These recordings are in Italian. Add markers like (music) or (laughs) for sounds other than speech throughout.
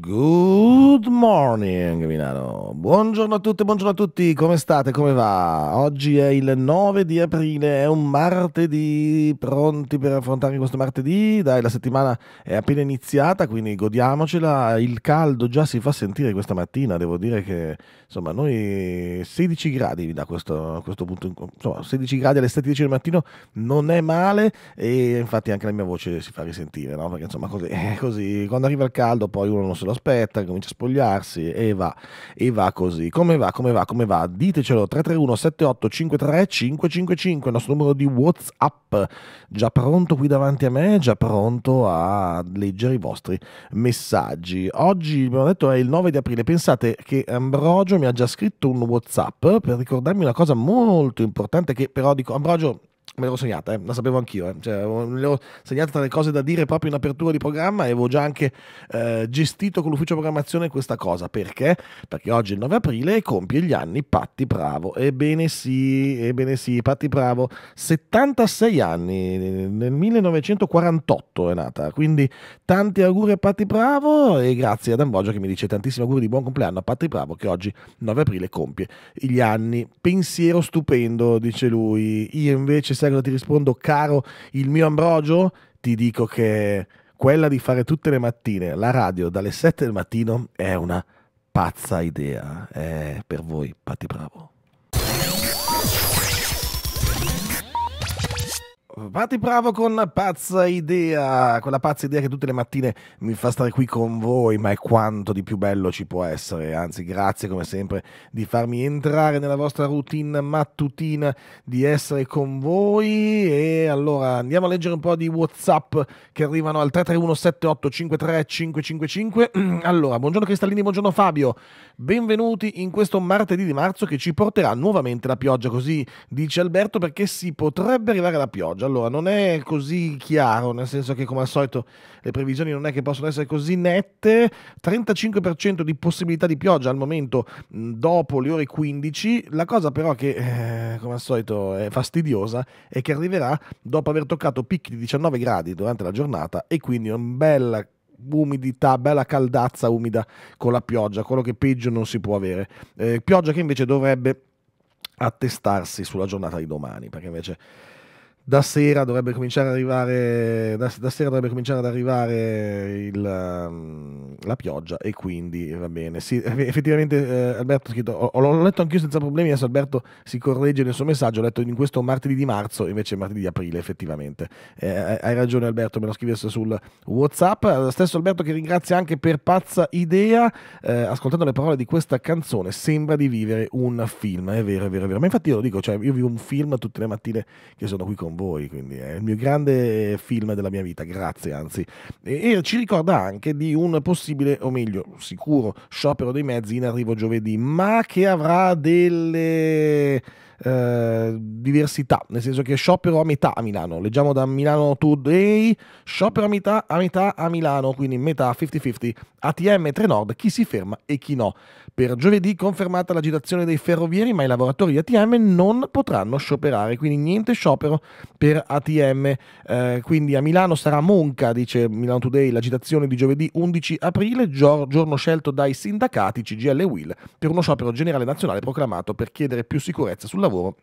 Good morning Milano, buongiorno a tutte, buongiorno a tutti, come state, come va? Oggi è il 9 di aprile, è un martedì, pronti per affrontare questo martedì? Dai, la settimana è appena iniziata, quindi godiamocela, il caldo già si fa sentire questa mattina, devo dire che insomma noi 16 gradi da questo, questo punto, insomma 16 gradi alle 7.10 del mattino non è male e infatti anche la mia voce si fa risentire, no? Perché insomma così, (laughs) così quando arriva il caldo poi uno non se lo aspetta, comincia a spogliarsi e va, e va così. Come va, come va, come va? Ditecelo 331 78 53 555, il nostro numero di WhatsApp, già pronto qui davanti a me, già pronto a leggere i vostri messaggi. Oggi, abbiamo detto, è il 9 di aprile, pensate che Ambrogio mi ha già scritto un WhatsApp per ricordarmi una cosa molto importante che però dico, Ambrogio me l'ero segnata, eh, la sapevo anch'io, eh. cioè, me l'ero segnata tra le cose da dire proprio in apertura di programma e avevo già anche eh, gestito con l'ufficio programmazione questa cosa, perché? Perché oggi il 9 aprile compie gli anni Patti Bravo, ebbene sì, ebbene sì, Patti Bravo, 76 anni, nel 1948 è nata, quindi tanti auguri a Patti Bravo e grazie ad Ambogia che mi dice tantissimi auguri di buon compleanno a Patti Bravo che oggi 9 aprile compie gli anni. Pensiero stupendo, dice lui, io invece sai Castello ti rispondo, caro il mio Ambrogio, ti dico che quella di fare tutte le mattine la radio dalle 7 del mattino è una pazza idea. È per voi, Patti Bravo. Fatti bravo con la pazza idea, quella pazza idea che tutte le mattine mi fa stare qui con voi, ma è quanto di più bello ci può essere. Anzi, grazie come sempre di farmi entrare nella vostra routine mattutina, di essere con voi. E allora andiamo a leggere un po' di WhatsApp che arrivano al 331-7853-555. (clears throat) Allora, buongiorno Cristallini, buongiorno Fabio. Benvenuti in questo martedì di marzo che ci porterà nuovamente la pioggia, così dice Alberto, perché si potrebbe arrivare alla pioggia allora non è così chiaro, nel senso che come al solito le previsioni non è che possono essere così nette, 35% di possibilità di pioggia al momento mm, dopo le ore 15, la cosa però che eh, come al solito è fastidiosa è che arriverà dopo aver toccato picchi di 19 gradi durante la giornata e quindi un bel umidità, bella caldazza umida con la pioggia, quello che peggio non si può avere. Eh, pioggia che invece dovrebbe attestarsi sulla giornata di domani, perché invece da sera dovrebbe cominciare ad arrivare, da, da sera dovrebbe cominciare ad arrivare il, ehm, la pioggia e quindi va bene. Sì, effettivamente eh, Alberto ha scritto, ho, letto anch'io senza problemi, adesso Alberto si corregge nel suo messaggio, ho letto in questo martedì di marzo, invece martedì di aprile effettivamente. Eh, hai ragione Alberto, me lo scrivesse sul Whatsapp. Eh, stesso Alberto che ringrazia anche per pazza idea, eh, ascoltando le parole di questa canzone sembra di vivere un film, è vero, è vero, è vero. Ma infatti io lo dico, cioè, io vivo un film tutte le mattine che sono qui con voi, quindi è il mio grande film della mia vita, grazie anzi. E, e, ci ricorda anche di un possibile, o meglio, sicuro sciopero dei mezzi in arrivo giovedì, ma che avrà delle... Eh, diversità, nel senso che sciopero a metà a Milano, leggiamo da Milano Today, sciopero a metà a, metà a Milano, quindi metà 50-50, ATM 3 Nord, chi si ferma e chi no. Per giovedì confermata l'agitazione dei ferrovieri, ma i lavoratori ATM non potranno scioperare, quindi niente sciopero per ATM. Eh, quindi a Milano sarà monca, dice Milano Today, l'agitazione di giovedì 11 aprile, giorno scelto dai sindacati CGL e Will per uno sciopero generale nazionale proclamato per chiedere più sicurezza sul lavoro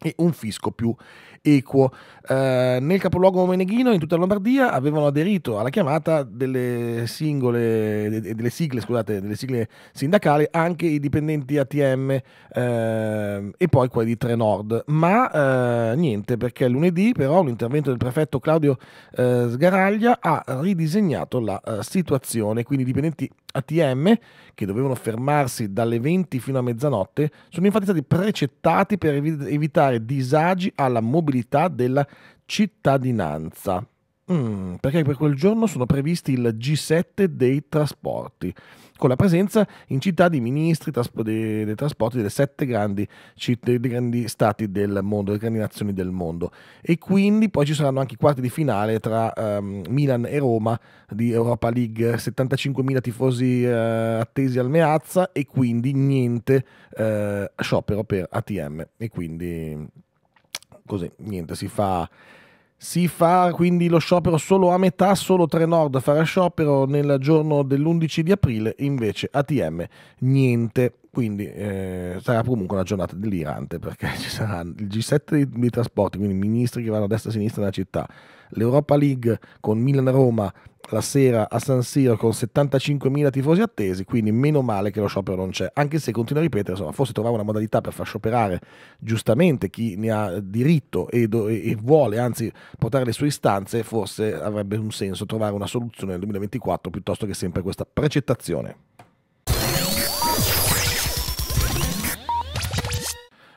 e un fisco più equo. Eh, nel capoluogo meneghino, in tutta Lombardia, avevano aderito alla chiamata delle, singole, delle, sigle, scusate, delle sigle, sindacali anche i dipendenti ATM eh, e poi quelli di Trenord. Ma eh, niente, perché lunedì però l'intervento del prefetto Claudio eh, Sgaraglia ha ridisegnato la eh, situazione, quindi i dipendenti ATM che dovevano fermarsi dalle 20 fino a mezzanotte sono infatti stati precettati per evitare disagi alla mobilità possibilità della cittadinanza. Mm, perché per quel giorno sono previsti il G7 dei trasporti, con la presenza in città di ministri dei, trasporti delle sette grandi città, dei grandi stati del mondo, delle grandi nazioni del mondo. E quindi poi ci saranno anche i quarti di finale tra um, Milan e Roma di Europa League, 75.000 tifosi uh, attesi al Meazza e quindi niente uh, sciopero per ATM. E quindi così, niente, si fa, si fa quindi lo sciopero solo a metà, solo Tre Nord farà sciopero nel giorno dell'11 di aprile, invece ATM niente, quindi eh, sarà comunque una giornata delirante perché ci sarà il G7 di, di trasporti, quindi ministri che vanno a destra e a sinistra della città, l'Europa League con Milan-Roma la sera a San Siro con 75.000 tifosi attesi, quindi meno male che lo sciopero non c'è, anche se continua a ripetere, insomma, forse trovare una modalità per far scioperare giustamente chi ne ha diritto e, do- e vuole, anzi portare le sue istanze, forse avrebbe un senso trovare una soluzione nel 2024 piuttosto che sempre questa precettazione.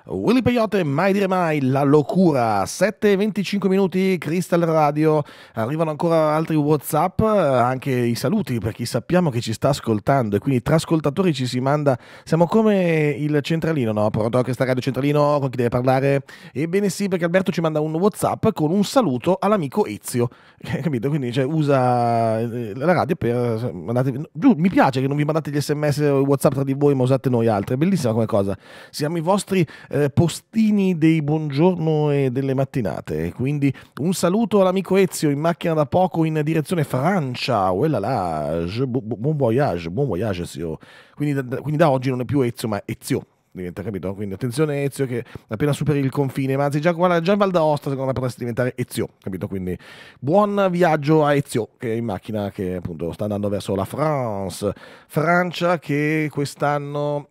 Willy Peyote, mai dire mai, la locura, 7.25 minuti, Crystal Radio, arrivano ancora altri Whatsapp, eh, anche i saluti per chi sappiamo che ci sta ascoltando e quindi tra ascoltatori ci si manda, siamo come il centralino, no? Pronto questa radio centralino con chi deve parlare? Ebbene sì, perché Alberto ci manda un Whatsapp con un saluto all'amico Ezio, (laughs) capito? Quindi cioè, usa eh, la radio per... Eh, mandate, giù, mi piace che non vi mandate gli sms o i Whatsapp tra di voi ma usate noi altri, è bellissima come cosa, siamo i vostri eh, postini dei buongiorno e delle mattinate. Quindi un saluto all'amico Ezio in macchina da poco in direzione Francia. là là, buon voyage, buon voyage Ezio. Quindi da, quindi da oggi non è più Ezio, ma Ezio diventa, capito? Quindi attenzione Ezio che appena superi il confine, ma anzi già, guarda, già in Val d'Aosta secondo me potresti diventare Ezio, capito? Quindi buon viaggio a Ezio che è in macchina che appunto sta andando verso la France, Francia che quest'anno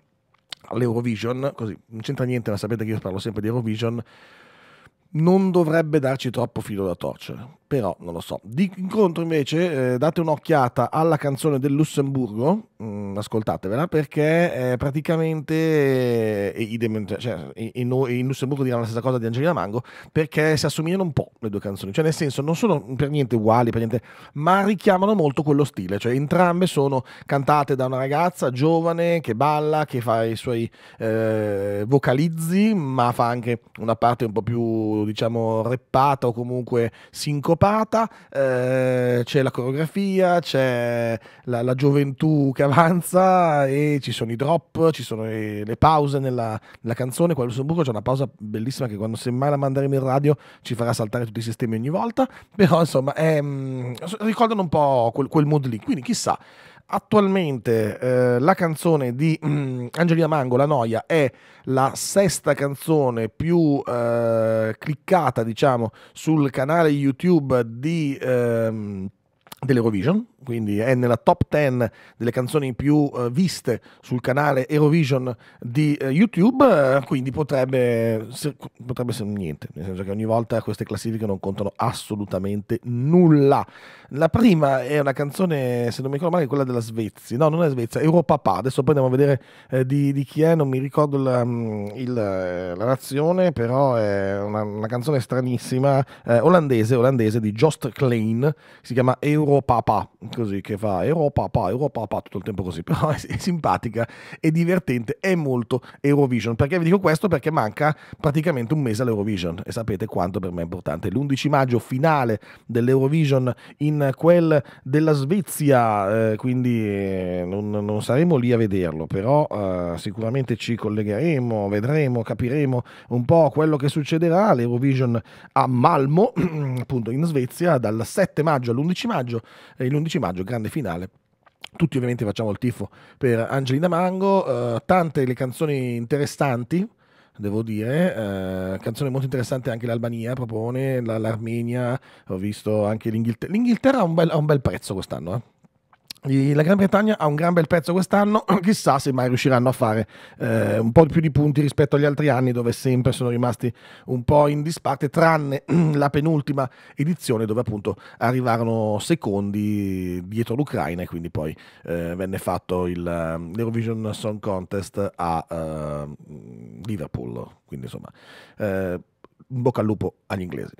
all'Eurovision, così non c'entra niente, ma sapete che io parlo sempre di Eurovision, non dovrebbe darci troppo filo da torcere però non lo so. Di incontro invece eh, date un'occhiata alla canzone del Lussemburgo, mh, mm, ascoltatevela perché eh, praticamente eh, idem, cioè, in, cioè, in, Lussemburgo diranno la stessa cosa di Angelina Mango perché si assomigliano un po' le due canzoni, cioè nel senso non sono per niente uguali, per niente, ma richiamano molto quello stile, cioè entrambe sono cantate da una ragazza giovane che balla, che fa i suoi eh, vocalizzi, ma fa anche una parte un po' più diciamo reppata o comunque sincopata sviluppata, eh, c'è la coreografia, c'è la, la, gioventù che (laughs) avanza e ci sono i drop, ci sono le, le pause nella, nella canzone. Qua a Lussemburgo c'è una pausa bellissima che quando semmai la manderemo in radio ci farà saltare tutti i sistemi ogni volta, però insomma è, ehm, ricordano un po' quel, quel mood lì, quindi chissà. Attualmente eh, la canzone di mm, Angelina Mango, La Noia, è la sesta canzone più eh, cliccata, diciamo, sul canale YouTube di, ehm, dell'Eurovision, quindi è nella top 10 delle canzoni più eh, viste sul canale Eurovision di eh, YouTube, eh, quindi potrebbe, se, potrebbe essere niente, nel senso che ogni volta queste classifiche non contano assolutamente nulla. La prima è una canzone, se non mi ricordo male, quella della Svezia, no, non è Svezia, è Europapà, adesso poi andiamo a vedere eh, di, di, chi è, non mi ricordo la, mm, il, eh, la nazione, però è una, una canzone stranissima, eh, olandese, olandese di Jost Klein, si chiama Europapà così che fa Europa, pa, Europa, pa, tutto il tempo così, (laughs) però è, è simpatica, è divertente, è molto Eurovision. Perché vi dico questo? Perché manca praticamente un mese all'Eurovision e sapete quanto per me è importante. L'11 maggio finale dell'Eurovision in quel della Svezia, eh, quindi eh, non, non, saremo lì a vederlo, però eh, sicuramente ci collegheremo, vedremo, capiremo un po' quello che succederà. L'Eurovision a Malmo, (clears throat) appunto in Svezia, dal 7 maggio all'11 maggio. Eh, l'11 maggio maggio, grande finale. Tutti ovviamente facciamo il tifo per Angelina Mango, eh, tante le canzoni interessanti, devo dire. Eh, canzone molto interessante anche l'Albania propone, l'Armenia, ho visto anche l'Inghilterra. L'Inghilterra ha un bel, ha un bel prezzo quest'anno. Eh. La Gran Bretagna ha un gran bel pezzo quest'anno, (clears throat) chissà se mai riusciranno a fare eh, un po' più di punti rispetto agli altri anni dove sempre sono rimasti un po' in disparte, tranne (clears throat) la penultima edizione dove appunto arrivarono secondi dietro l'Ucraina e quindi poi eh, venne fatto il, ehm, l'Eurovision Song Contest a eh, Liverpool. Quindi insomma, eh, in bocca al lupo agli inglesi.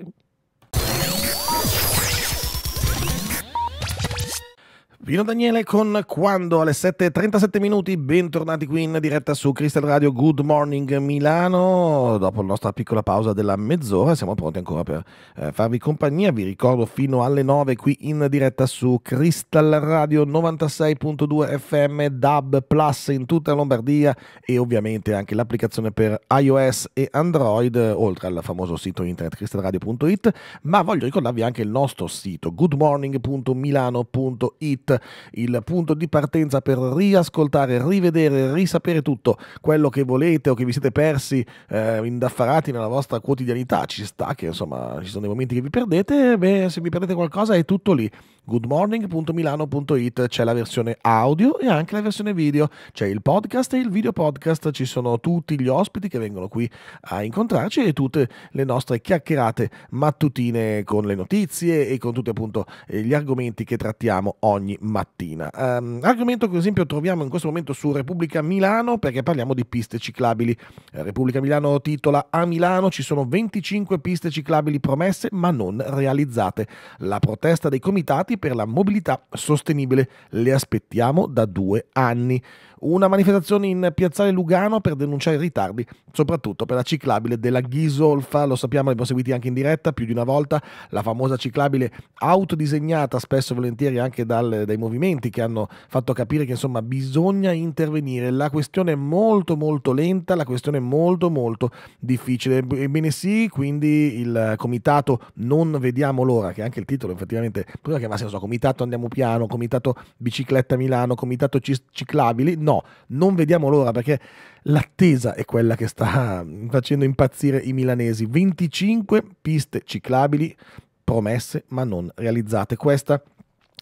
Vino Daniele con Quando alle 7.37 minuti, bentornati qui in diretta su Crystal Radio Good Morning Milano, dopo la nostra piccola pausa della mezz'ora siamo pronti ancora per eh, farvi compagnia, vi ricordo fino alle 9 qui in diretta su Crystal Radio 96.2 FM, DAB Plus in tutta Lombardia e ovviamente anche l'applicazione per iOS e Android, oltre al famoso sito internet crystalradio.it, ma voglio ricordarvi anche il nostro sito goodmorning.milano.it il punto di partenza per riascoltare, rivedere, risapere tutto quello che volete o che vi siete persi eh, indaffarati nella vostra quotidianità. Ci sta che insomma ci sono dei momenti che vi perdete, beh se vi perdete qualcosa è tutto lì. goodmorning.milano.it c'è la versione audio e anche la versione video, c'è il podcast e il video podcast, ci sono tutti gli ospiti che vengono qui a incontrarci e tutte le nostre chiacchierate mattutine con le notizie e con tutti appunto gli argomenti che trattiamo ogni mattina mattina. Um, argomento che ad esempio troviamo in questo momento su Repubblica Milano perché parliamo di piste ciclabili. Eh, Repubblica Milano titola A Milano ci sono 25 piste ciclabili promesse ma non realizzate. La protesta dei comitati per la mobilità sostenibile. Le aspettiamo da due anni. Una manifestazione in piazzale Lugano per denunciare i ritardi, soprattutto per la ciclabile della Ghisolfa. Lo sappiamo, l'abbiamo seguiti anche in diretta più di una volta. La famosa ciclabile autodisegnata, spesso e volentieri anche dal, dai dai movimenti che hanno fatto capire che insomma bisogna intervenire. La questione è molto molto lenta, la questione è molto molto difficile. Ebbene sì, quindi il comitato non vediamo l'ora, che anche il titolo effettivamente, prima chiamasse, so, comitato andiamo piano, comitato bicicletta Milano, comitato ciclabili, no, non vediamo l'ora perché l'attesa è quella che sta (laughs) facendo impazzire i milanesi. 25 piste ciclabili promesse ma non realizzate. Questa è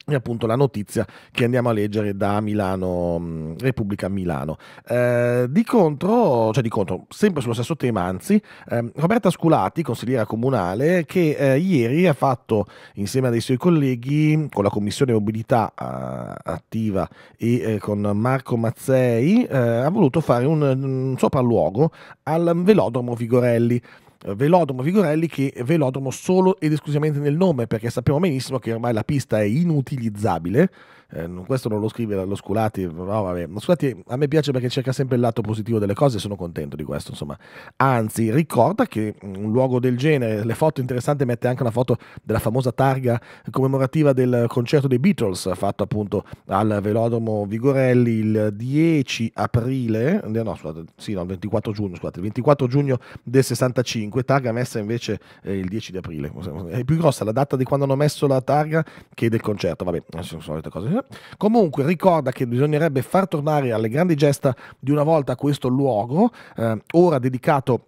e appunto la notizia che andiamo a leggere da Milano, mm, Repubblica Milano. Eh, di contro, cioè di contro, sempre sullo stesso tema, anzi, eh, Roberta Sculati, consigliera comunale, che eh, ieri ha fatto insieme a dei suoi colleghi con la Commissione Mobilità eh, Attiva e eh, con Marco Mazzei, eh, ha voluto fare un, un sopralluogo al velodromo Vigorelli. Eh, Velodromo Vigorelli che Velodromo solo ed esclusivamente nel nome perché sappiamo benissimo che ormai la pista è inutilizzabile eh, questo non lo scrive lo Sculati, no vabbè, lo Sculati a me piace perché cerca sempre il lato positivo delle cose e sono contento di questo, insomma. Anzi, ricorda che un luogo del genere, le foto interessanti, mette anche una foto della famosa targa commemorativa del concerto dei Beatles fatto appunto al Velodromo Vigorelli il 10 aprile, eh, no, scusate, sì, no, il 24 giugno, scusate, il 24 giugno del 65, targa messa invece eh, il 10 di aprile. È più grossa la data di quando hanno messo la targa che del concerto, vabbè, sono solite cose. Comunque ricorda che bisognerebbe far tornare alle grandi gesta di una volta questo luogo, eh, ora dedicato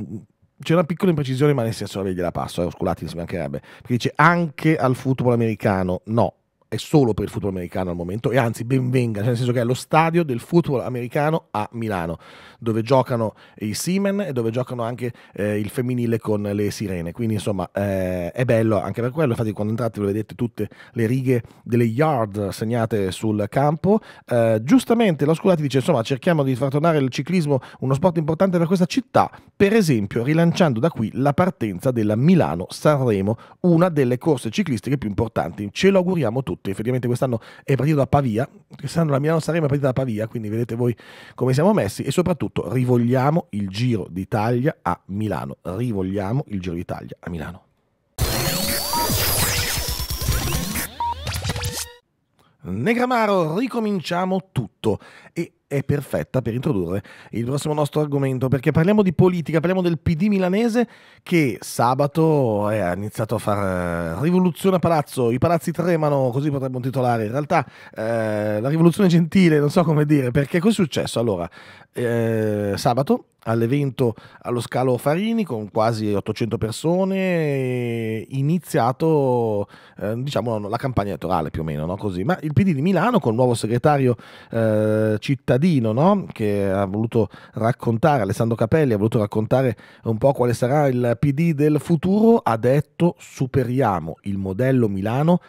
mm, c'è una piccola imprecisione, ma nel senso la gliela passo, eh, scusate, si mancherebbe. Perché dice anche al football americano. No, è solo per il football americano al momento e anzi benvenga, nel senso che è lo stadio del football americano a Milano, dove giocano i Simen e dove giocano anche eh, il femminile con le sirene. Quindi insomma eh, è bello anche per quello, infatti quando entrate lo vedete tutte le righe delle yard segnate sul campo. Eh, giustamente la Scolati dice insomma cerchiamo di far tornare il ciclismo uno sport importante per questa città, per esempio rilanciando da qui la partenza della Milano-Sanremo, una delle corse ciclistiche più importanti. Ce lo auguriamo tutti tutti. Effettivamente quest'anno è partito da Pavia, quest'anno la Milano Sanremo è partita da Pavia, quindi vedete voi come siamo messi e soprattutto rivogliamo il Giro d'Italia a Milano. Rivogliamo il Giro d'Italia a Milano. Negramaro, ricominciamo tutto. E è perfetta per introdurre il prossimo nostro argomento, perché parliamo di politica, parliamo del PD milanese che sabato eh, ha iniziato a fare eh, rivoluzione a palazzo, i palazzi tremano, così potremmo titolare, in realtà eh, la rivoluzione gentile, non so come dire, perché cos'è successo? Allora, eh, sabato all'evento allo Scalo Farini con quasi 800 persone, eh, iniziato eh, diciamo, la campagna elettorale più o meno, no? Così. ma il PD di Milano con il nuovo segretario eh, cittadino no? che ha voluto raccontare, Alessandro Capelli ha voluto raccontare un po' quale sarà il PD del futuro, ha detto superiamo il modello Milano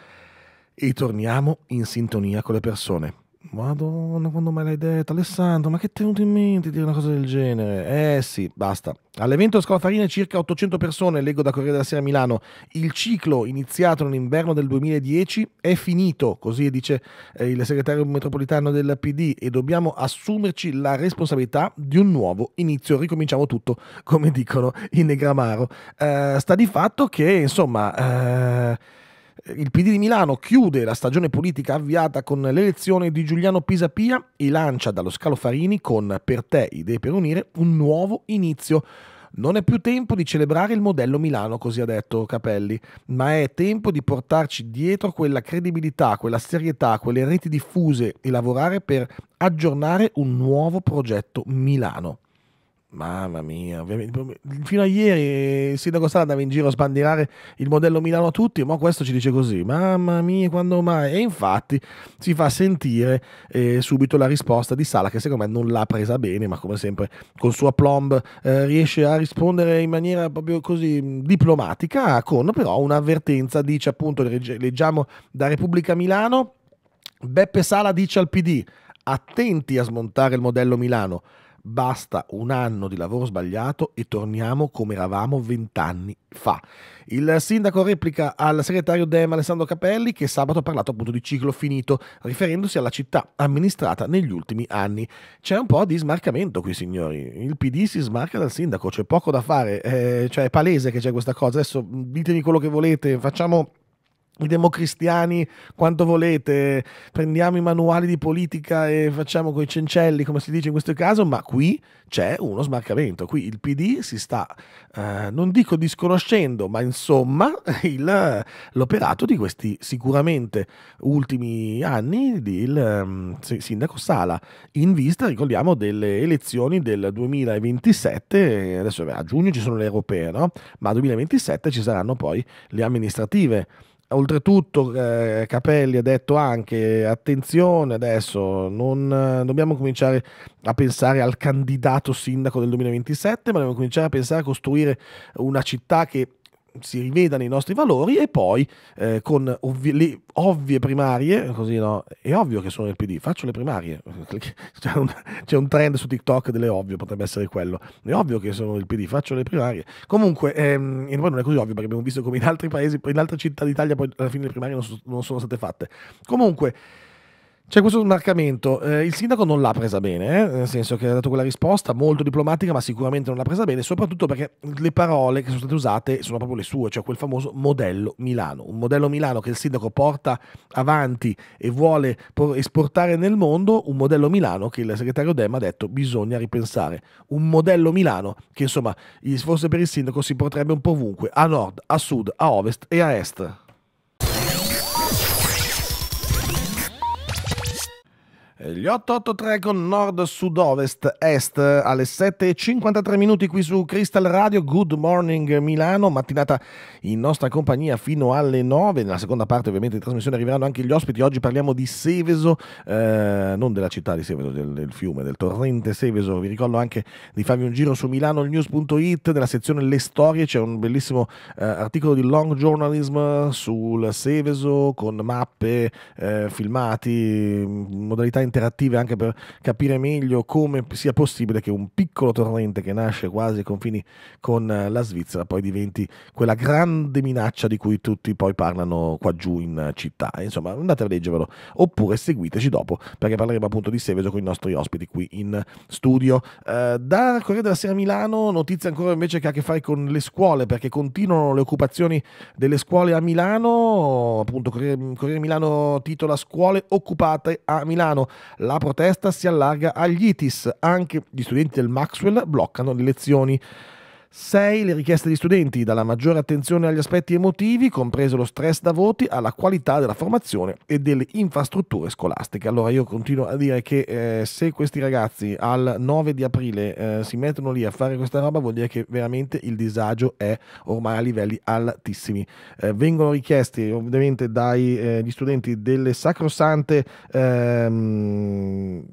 e torniamo in sintonia con le persone. Madonna, quando me l'hai detto, Alessandro, ma che ti è venuto in mente dire una cosa del genere? Eh sì, basta. All'evento Scalafarine circa 800 persone, leggo da Corriere della Sera Milano. Il ciclo iniziato nell'inverno del 2010 è finito, così dice eh, il segretario metropolitano del PD, e dobbiamo assumerci la responsabilità di un nuovo inizio. Ricominciamo tutto, come dicono i Negramaro. Eh, sta di fatto che, insomma... Eh, il PD di Milano chiude la stagione politica avviata con l'elezione di Giuliano Pisapia e lancia dallo Scalo Farini con Per te, Idee per Unire, un nuovo inizio. Non è più tempo di celebrare il modello Milano, così ha detto Capelli, ma è tempo di portarci dietro quella credibilità, quella serietà, quelle reti diffuse e lavorare per aggiornare un nuovo progetto Milano. Mamma mia, ovviamente. Boh, fino a ieri il sindaco Sala andava in giro a sbandierare il modello Milano a tutti, ma questo ci dice così. Mamma mia, quando mai? E infatti si fa sentire eh, subito la risposta di Sala, che secondo me non l'ha presa bene, ma come sempre col suo aplomb eh, riesce a rispondere in maniera proprio così diplomatica, con però un'avvertenza, dice appunto, leggiamo da Repubblica Milano, Beppe Sala dice al PD, attenti a smontare il modello Milano Basta un anno di lavoro sbagliato e torniamo come eravamo vent'anni fa. Il sindaco replica al segretario Dem Alessandro Capelli che sabato ha parlato appunto di ciclo finito, riferendosi alla città amministrata negli ultimi anni. C'è un po' di smarcamento qui, signori. Il PD si smarca dal sindaco, c'è poco da fare, eh, cioè è palese che c'è questa cosa. Adesso ditemi quello che volete, facciamo i democristiani quanto volete, prendiamo i manuali di politica e facciamo coi cencelli, come si dice in questo caso, ma qui c'è uno smarcamento. Qui il PD si sta, eh, non dico disconoscendo, ma insomma (laughs) il, l'operato di questi sicuramente ultimi anni del um, sindaco Sala, in vista, ricordiamo, delle elezioni del 2027, adesso a giugno ci sono le europee, no? ma nel 2027 ci saranno poi le amministrative Oltretutto eh, Capelli ha detto anche attenzione adesso, non eh, dobbiamo cominciare a pensare al candidato sindaco del 2027, ma dobbiamo cominciare a pensare a costruire una città che si rivedano i nostri valori e poi eh, con ovvi, le ovvie primarie, così no, è ovvio che sono il PD, faccio le primarie, (laughs) c'è un, c'è un, trend su TikTok delle ovvie, potrebbe essere quello, è ovvio che sono il PD, faccio le primarie, comunque ehm, e poi non è così ovvio perché abbiamo visto come in altri paesi, in altre città d'Italia poi alla fine le primarie non, so, non sono state fatte, comunque c'è questo smarcamento, eh, il sindaco non l'ha presa bene, eh? nel senso che ha dato quella risposta molto diplomatica, ma sicuramente non l'ha presa bene, soprattutto perché le parole che sono state usate sono proprio le sue, cioè quel famoso modello Milano, un modello Milano che il sindaco porta avanti e vuole esportare nel mondo, un modello Milano che il segretario Dem ha detto bisogna ripensare, un modello Milano che insomma forse per il sindaco si porterebbe un po' ovunque, a nord, a sud, a ovest e a est. Eh, gli 883 con nord, sud, ovest, est alle 7.53 minuti qui su Crystal Radio. Good morning Milano, mattinata in nostra compagnia fino alle 9. Nella seconda parte ovviamente di trasmissione arriveranno anche gli ospiti. Oggi parliamo di Seveso, eh, non della città di Seveso, del, del, fiume, del torrente Seveso. Vi ricordo anche di farvi un giro su milanonews.it nella sezione Le Storie. C'è un bellissimo eh, articolo di Long Journalism sul Seveso con mappe, eh, filmati, modalità internet interattive anche per capire meglio come sia possibile che un piccolo torrente che nasce quasi ai confini con eh, la Svizzera poi diventi quella grande minaccia di cui tutti poi parlano qua giù in città. Insomma, andate a leggervelo oppure seguiteci dopo perché parleremo appunto di Seveso con i nostri ospiti qui in studio. Eh, da Corriere della Sera Milano, notizia ancora invece che ha a che fare con le scuole perché continuano le occupazioni delle scuole a Milano, appunto Corriere, Corriere Milano titola Scuole occupate a Milano, la protesta si allarga agli ITIS, anche gli studenti del Maxwell bloccano le lezioni. 6. Le richieste di studenti dalla maggiore attenzione agli aspetti emotivi, compreso lo stress da voti, alla qualità della formazione e delle infrastrutture scolastiche. Allora io continuo a dire che eh, se questi ragazzi al 9 di aprile eh, si mettono lì a fare questa roba vuol dire che veramente il disagio è ormai a livelli altissimi. Eh, vengono richiesti ovviamente dagli eh, studenti delle sacrosante... Ehm,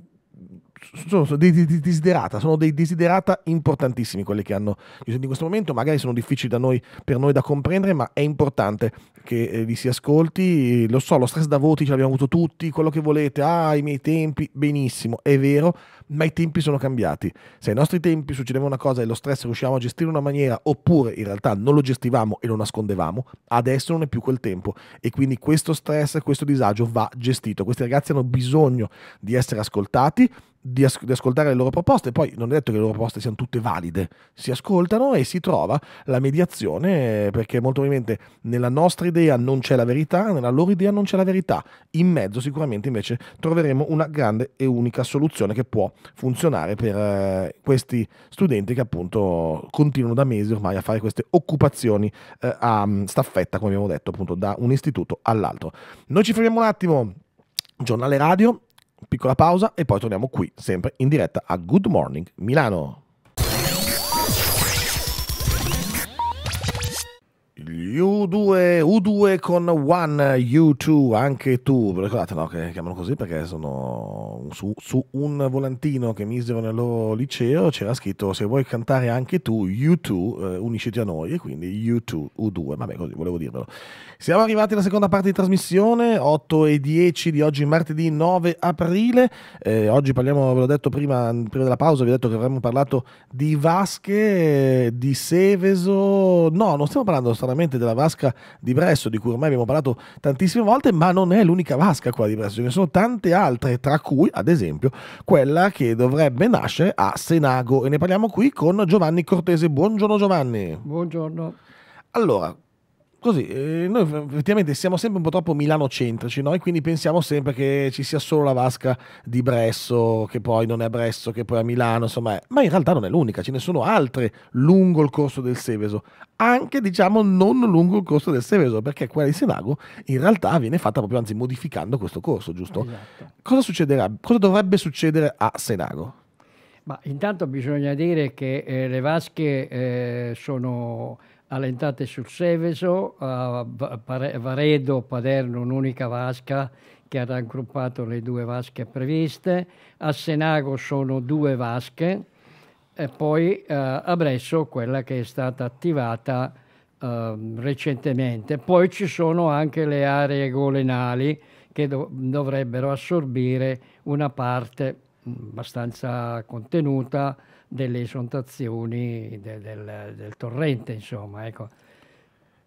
sono, sono dei, dei desiderata, sono dei desiderata importantissimi quelli che hanno in questo momento, magari sono difficili noi, per noi da comprendere, ma è importante che eh, vi si ascolti, lo so, lo stress da voti ce l'abbiamo avuto tutti, quello che volete, ah i miei tempi, benissimo, è vero, ma i tempi sono cambiati, se ai nostri tempi succedeva una cosa e lo stress riusciamo a gestire in una maniera, oppure in realtà non lo gestivamo e lo nascondevamo, adesso non è più quel tempo e quindi questo stress, questo disagio va gestito, questi ragazzi hanno bisogno di essere ascoltati, di, as- di, ascoltare le loro proposte, poi non è detto che le loro proposte siano tutte valide, si ascoltano e si trova la mediazione perché molto probabilmente nella nostra idea non c'è la verità, nella loro idea non c'è la verità, in mezzo sicuramente invece troveremo una grande e unica soluzione che può funzionare per eh, questi studenti che appunto continuano da mesi ormai a fare queste occupazioni eh, a mm, staffetta, come abbiamo detto, appunto da un istituto all'altro. Noi ci fermiamo un attimo, giornale radio, Piccola pausa e poi torniamo qui, sempre in diretta a Good Morning Milano. gli U2, U2 con One, U2, anche tu, ricordate no, che chiamano così perché sono su, su un volantino che misero nel loro liceo c'era scritto se vuoi cantare anche tu, U2, eh, unisciti a noi e quindi U2, U2, vabbè così volevo dirvelo. Siamo arrivati alla seconda parte di trasmissione, 8 e 10 di oggi martedì 9 aprile, eh, oggi parliamo, ve l'ho detto prima, prima della pausa, vi ho detto che avremmo parlato di vasche, di Seveso, no non stiamo parlando, stiamo stranamente della vasca di Bresso, di cui ormai abbiamo parlato tantissime volte, ma non è l'unica vasca quella di Bresso, ce ne sono tante altre, tra cui ad esempio quella che dovrebbe nascere a Senago e ne parliamo qui con Giovanni Cortese. Buongiorno Giovanni. Buongiorno. Allora, così, eh, noi effettivamente siamo sempre un po' troppo milanocentrici, noi quindi pensiamo sempre che ci sia solo la vasca di Bresso, che poi non è a Bresso, che poi è a Milano, insomma, è. Eh. ma in realtà non è l'unica, ce ne sono altre lungo il corso del Seveso, anche diciamo non lungo il corso del Seveso, perché quella di Senago in realtà viene fatta proprio, anzi modificando questo corso, giusto? Esatto. Cosa succederà? Cosa dovrebbe succedere a Senago? Ma intanto bisogna dire che eh, le vasche eh, sono allentate sul Seveso, a Varedo, Paderno, un'unica vasca che ha raggruppato le due vasche previste, a Senago sono due vasche e poi eh, a Bresso quella che è stata attivata eh, recentemente. Poi ci sono anche le aree golenali che do dovrebbero assorbire una parte mm, abbastanza contenuta delle esontazioni del, del, del torrente, insomma. Ecco.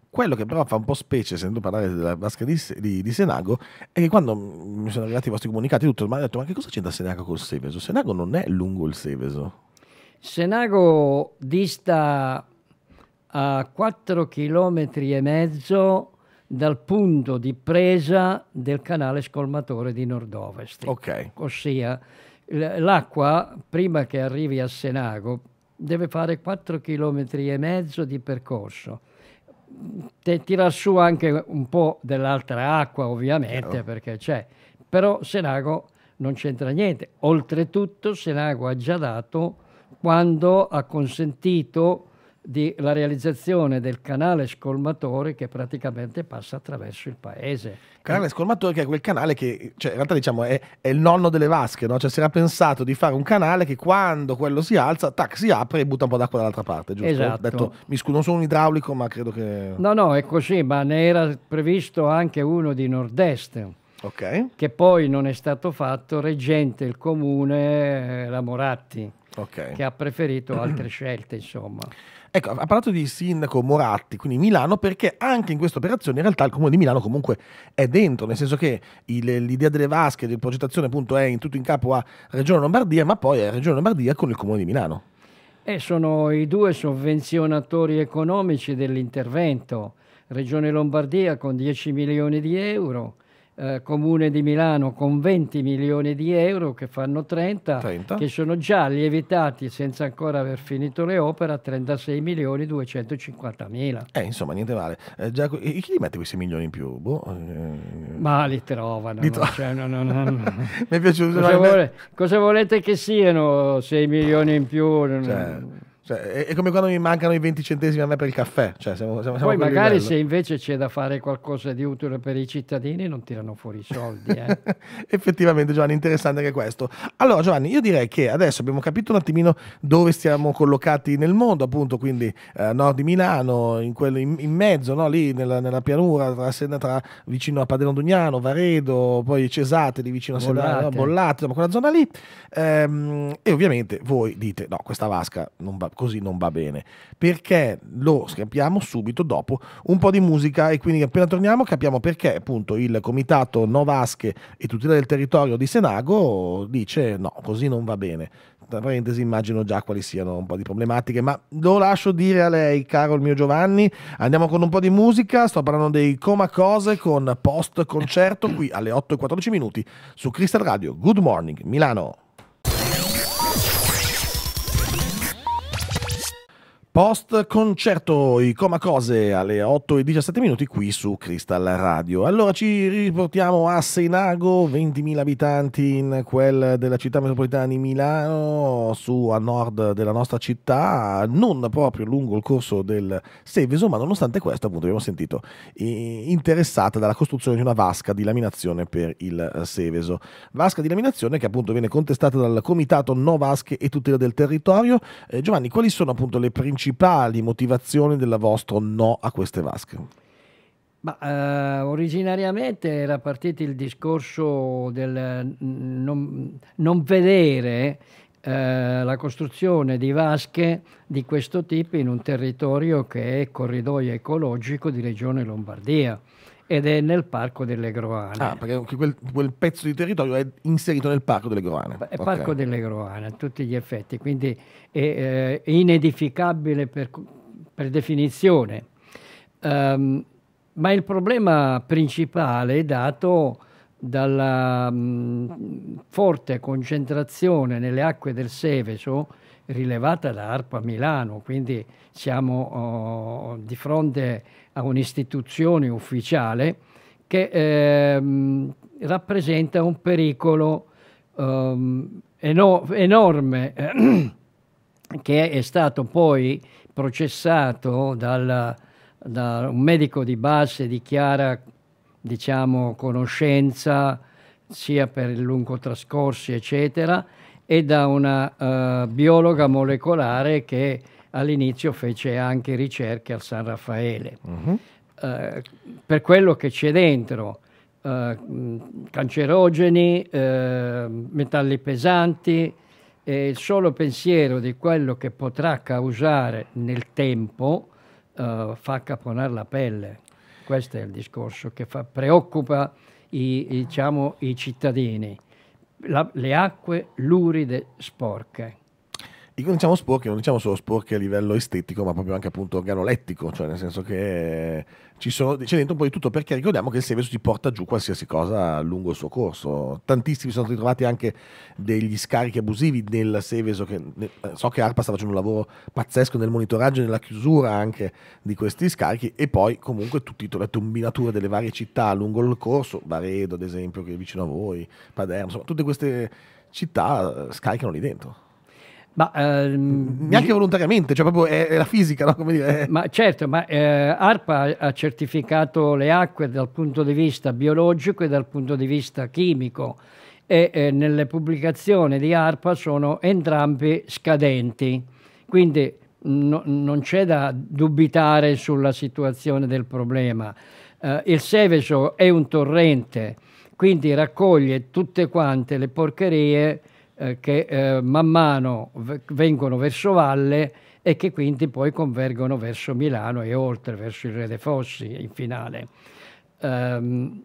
Quello che però fa un po' specie, sentendo parlare della vasca di, di, di, Senago, è che quando mi sono arrivati i vostri comunicati, tutto, mi hanno detto: Ma che cosa c'entra Senago col Seveso? Senago non è lungo il Seveso. Senago dista a 4 km e mezzo dal punto di presa del canale scolmatore di nord-ovest. Ok. Ossia l'acqua, prima che arrivi a Senago, deve fare 4 km e mezzo di percorso. Te tira su anche un po' dell'altra acqua, ovviamente, no. perché c'è. Però Senago non c'entra niente. Oltretutto Senago ha già dato quando ha consentito della realizzazione del canale scolmatore che praticamente passa attraverso il paese. Canale scolmatore che è quel canale che, cioè, in realtà diciamo è, è il nonno delle vasche, no? cioè si era pensato di fare un canale che quando quello si alza, tac, si apre e butta un po' d'acqua dall'altra parte, giusto? Esatto. Detto, mi scuso, non sono un idraulico ma credo che... No, no, è così, ma ne era previsto anche uno di nord-est. Okay. Che poi non è stato fatto, reggente il comune eh, la okay. che ha preferito altre scelte, insomma. Ecco, ha parlato di sindaco Moratti, quindi Milano, perché anche in questa operazione in realtà il comune di Milano comunque è dentro, nel senso che l'idea delle vasche, di progettazione appunto è in tutto in capo a Regione Lombardia, ma poi è Regione Lombardia con il comune di Milano. E sono i due sovvenzionatori economici dell'intervento, Regione Lombardia con 10 milioni di euro eh, Comune di Milano con 20 milioni di euro che fanno 30, 30, che sono già lievitati senza ancora aver finito le opere a 36 milioni 250 mila. Eh, insomma, niente male. Eh, già, chi li mette questi milioni in più? Boh, eh... Ma li trovano. Li tro- cioè, no, no, no, (laughs) Mi è piaciuto. Cosa, vole- cosa, volete che siano 6 milioni in più? Cioè... Cioè, è come quando mi mancano i 20 centesimi a me per il caffè. Cioè, siamo, siamo, Poi siamo magari se invece c'è da fare qualcosa di utile per i cittadini non tirano fuori i soldi. Eh. (laughs) Effettivamente Giovanni, interessante anche questo. Allora Giovanni, io direi che adesso abbiamo capito un attimino dove stiamo collocati nel mondo, appunto, quindi eh, nord di Milano, in, quello, in, in mezzo, no? lì nella, nella pianura, tra, tra, tra, vicino a Padeno Dugnano, Varedo, poi Cesate, lì vicino a Sedano, Bollate, insomma, quella zona lì. Ehm, e ovviamente voi dite no, questa vasca non va così non va bene, perché lo scappiamo subito dopo un po' di musica e quindi appena torniamo capiamo perché appunto il comitato Novasche e tutela del territorio di Senago dice no, così non va bene. Tra parentesi immagino già quali siano un po' di problematiche, ma lo lascio dire a lei, caro il mio Giovanni. Andiamo con un po' di musica, sto parlando dei Coma Cose con post concerto qui alle 8 e 14 minuti su Crystal Radio. Good morning, Milano. Post concerto i Coma Cose alle 8 e 17 minuti qui su Crystal Radio. Allora ci riportiamo a Senago, 20.000 abitanti in quel della città metropolitana di Milano, su a nord della nostra città, non proprio lungo il corso del Seveso, ma nonostante questo appunto abbiamo sentito interessata dalla costruzione di una vasca di laminazione per il Seveso. Vasca di laminazione che appunto viene contestata dal Comitato No Vasche e Tutela del Territorio. Eh, Giovanni, quali sono appunto le principali principali motivazioni del vostro no a queste vasche? Ma, eh, originariamente era partito il discorso del non, non vedere eh, la costruzione di vasche di questo tipo in un territorio che è corridoio ecologico di Regione Lombardia ed è nel parco delle Groane. Ah, perché quel, quel pezzo di territorio è inserito nel parco delle Groane. È okay. parco delle Groane a tutti gli effetti, quindi è eh, inedificabile per, per definizione. Um, ma il problema principale è dato dalla mh, mm, forte concentrazione nelle acque del Seveso rilevata da ARPA Milano, quindi siamo oh, di fronte a un'istituzione ufficiale che ehm, rappresenta un pericolo ehm, eno enorme eh, (clears throat) che è stato poi processato dal, da un medico di base di chiara diciamo, conoscenza sia per il lungo trascorso eccetera e da una uh, biologa molecolare che all'inizio fece anche ricerche al San Raffaele. Uh-huh. Uh, per quello che c'è dentro, uh, cancerogeni, metalli pesanti, e il solo pensiero di quello che potrà causare nel tempo fa caponare la pelle. Questo è il discorso che fa, preoccupa i, diciamo, i cittadini la, le acque luride sporche. E non diciamo sporche, non diciamo solo sporche a livello estetico, ma proprio anche appunto organolettico, cioè nel senso che c'è dentro un po' di tutto perché ricordiamo che il Seveso ti porta giù qualsiasi cosa lungo il suo corso. Tantissimi sono ritrovati anche degli scarichi abusivi nel Seveso. Che, so che ARPA sta facendo un lavoro pazzesco nel monitoraggio e nella chiusura anche di questi scarichi e poi comunque tutte le tombinature delle varie città lungo il corso, Varedo ad esempio che è vicino a voi, Paderno, insomma tutte queste città eh, scaricano lì dentro. Ma, ehm, Neanche mi... volontariamente, cioè proprio è, è la fisica, no? dire, è... Ma certo, ma eh, ARPA ha certificato le acque dal punto di vista biologico e dal punto di vista chimico e eh, nelle pubblicazioni di ARPA sono entrambi scadenti, quindi no, non c'è da dubitare sulla situazione del problema. Eh, il Seveso è un torrente, quindi raccoglie tutte quante le porcherie eh, che eh, man mano vengono verso valle e che quindi poi convergono verso Milano e oltre, verso il Re dei Fossi in finale. Ehm,